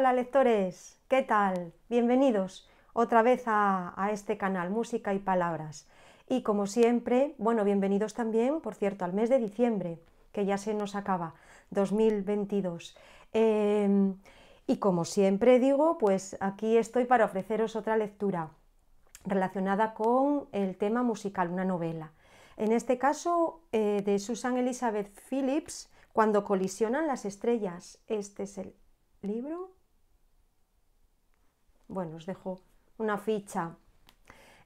Hola lectores, ¿qué tal? Bienvenidos otra vez a, este canal Música y Palabras. Y como siempre, bueno, bienvenidos también, por cierto, al mes de diciembre, que ya se nos acaba, 2022. Em, y como siempre digo, pues aquí estoy para ofreceros otra lectura relacionada con el tema musical, una novela. En este caso, eh, de Susan Elizabeth Phillips, Cuando colisionan las estrellas. Este es el libro. Bueno, os dejo una ficha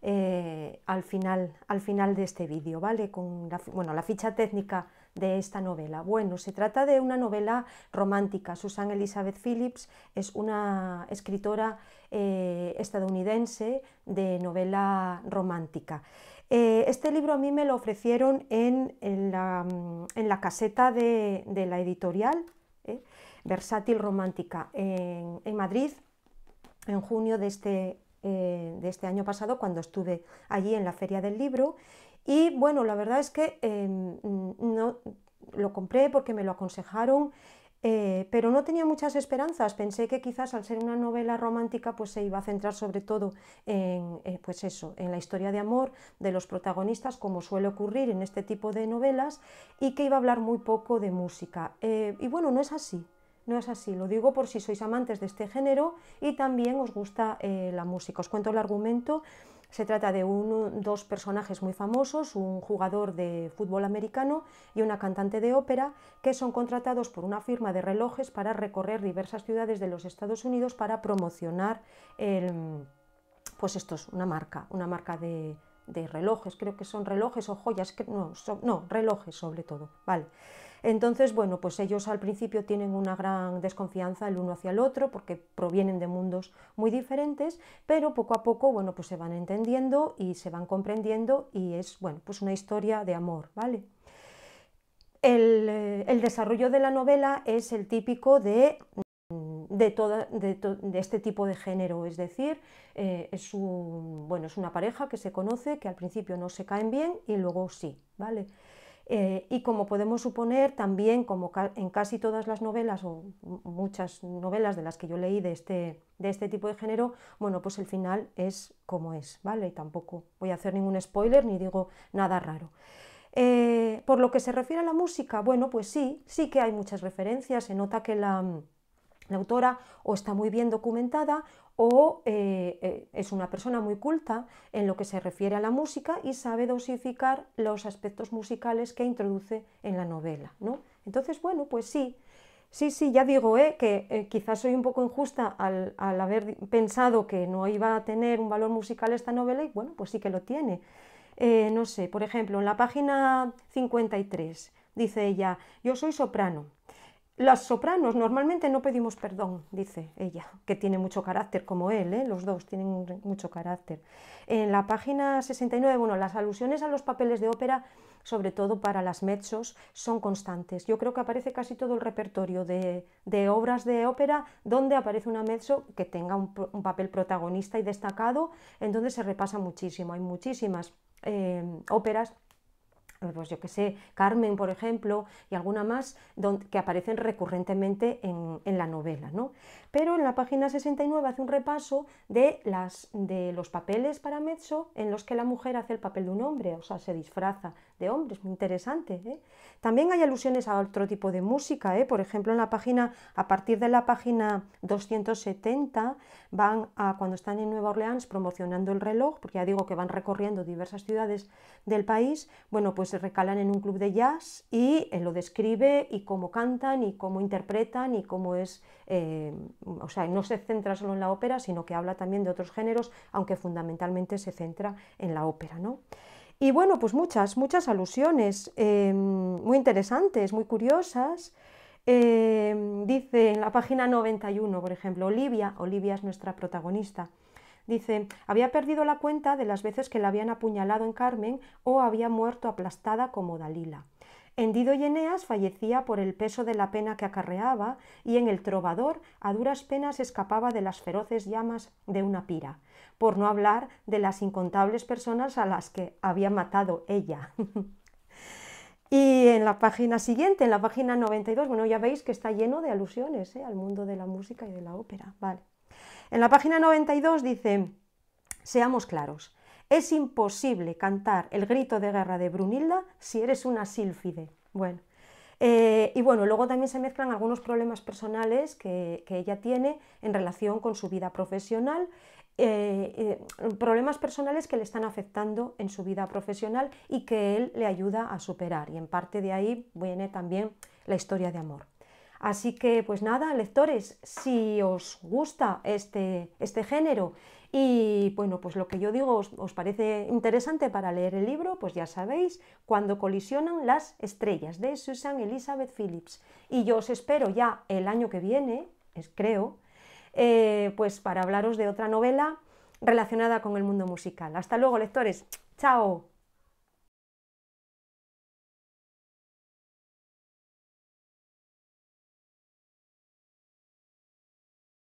eh, al, final, al final de este vídeo, ¿vale? Con la, bueno, la ficha técnica de esta novela. Bueno, se trata de una novela romántica. Susan Elizabeth Phillips es una escritora eh, estadounidense de novela romántica. Eh, este libro a mí me lo ofrecieron en, la, caseta de, la editorial. Versátil Romántica en Madrid en junio de este, eh, de este año pasado cuando estuve allí en la feria del libro. Y bueno, la verdad es que eh, no, lo compré porque me lo aconsejaron, eh, pero no tenía muchas esperanzas. Pensé que quizás al ser una novela romántica, pues se iba a centrar sobre todo en, pues eso, en la historia de amor de los protagonistas, como suele ocurrir en este tipo de novelas, y que iba a hablar muy poco de música. y bueno, no es así. No es así, lo digo por si sois amantes de este género y también os gusta eh, la música. Os cuento el argumento. Se trata de dos personajes muy famosos, un jugador de fútbol americano y una cantante de ópera, que son contratados por una firma de relojes para recorrer diversas ciudades de los Estados Unidos para promocionar pues esto es una marca, una marca de, relojes, creo que son relojes o joyas, no, no, relojes sobre todo, ¿vale? Entonces, bueno, pues ellos al principio tienen una gran desconfianza el uno hacia el otro porque provienen de mundos muy diferentes, pero poco a poco, bueno, pues se van entendiendo y se van comprendiendo y es, bueno, pues una historia de amor, ¿vale? El, eh, desarrollo de la novela es el típico de mm, este tipo de género, es decir, eh, es, es una pareja que se conoce, que al principio no se caen bien y luego sí, ¿vale? Eh, y como podemos suponer, también como en casi todas las novelas o muchas novelas de las que yo leí de este, de este tipo de género, bueno, pues el final es como es, ¿vale? Y tampoco voy a hacer ningún spoiler ni digo nada raro. Eh, por lo que se refiere a la música, bueno, pues sí, sí que hay muchas referencias, se nota que la la autora o está muy bien documentada o eh, eh, es una persona muy culta en lo que se refiere a la música y sabe dosificar los aspectos musicales que introduce en la novela. ¿no? Entonces, bueno, pues sí, sí, sí, ya digo eh, que quizás soy un poco injusta al, haber pensado que no iba a tener un valor musical esta novela y bueno, pues sí que lo tiene. no sé, por ejemplo, en la página 53 dice ella, yo soy soprano, las sopranos normalmente no pedimos perdón, dice ella, que tiene mucho carácter como él, ¿eh? los dos tienen mucho carácter. En la página 69, bueno, las alusiones a los papeles de ópera, sobre todo para las mezzos, son constantes. Yo creo que aparece casi todo el repertorio de, obras de ópera donde aparece una mezzo que tenga un, papel protagonista y destacado, en donde se repasa muchísimo. Hay muchísimas eh, óperas pues yo que sé, Carmen, por ejemplo, y alguna más que aparecen recurrentemente en, la novela. Pero en la página 69 hace un repaso de, las, de los papeles para mezzo en los que la mujer hace el papel de un hombre, o sea, se disfraza de hombres, muy interesante. ¿eh? También hay alusiones a otro tipo de música, ¿eh? por ejemplo, en la página, a partir de la página 270, van a, cuando están en Nueva Orleans promocionando el reloj, porque ya digo que van recorriendo diversas ciudades del país, bueno, pues se recalan en un club de jazz y eh, lo describe y cómo cantan y cómo interpretan y cómo es, o sea, no se centra solo en la ópera, sino que habla también de otros géneros, aunque fundamentalmente se centra en la ópera, y bueno, pues muchas, muchas alusiones em, muy interesantes, muy curiosas. Em, dice en la página 91, por ejemplo, Olivia, Olivia es nuestra protagonista. Dice, había perdido la cuenta de las veces que la habían apuñalado en Carmen o había muerto aplastada como Dalila. Hendido y Eneas fallecía por el peso de la pena que acarreaba, y en el trovador a duras penas escapaba de las feroces llamas de una pira, por no hablar de las incontables personas a las que había matado ella. y en la página siguiente, en la página 92, bueno, ya veis que está lleno de alusiones ¿eh? al mundo de la música y de la ópera. Vale. En la página 92 dice, seamos claros, es imposible cantar el grito de guerra de Brunilda si eres una sílfide. Bueno, eh, y bueno, luego también se mezclan algunos problemas personales que, ella tiene en relación con su vida profesional, eh, eh, problemas personales que le están afectando en su vida profesional y que él le ayuda a superar. Y en parte de ahí viene también la historia de amor. Así que pues nada, lectores, si os gusta este, este género y bueno, pues lo que yo digo os, parece interesante para leer el libro, pues ya sabéis, cuando colisionan las estrellas de Susan Elizabeth Phillips. Y yo os espero ya el año que viene, es, creo, eh, pues para hablaros de otra novela relacionada con el mundo musical. Hasta luego, lectores. Chao.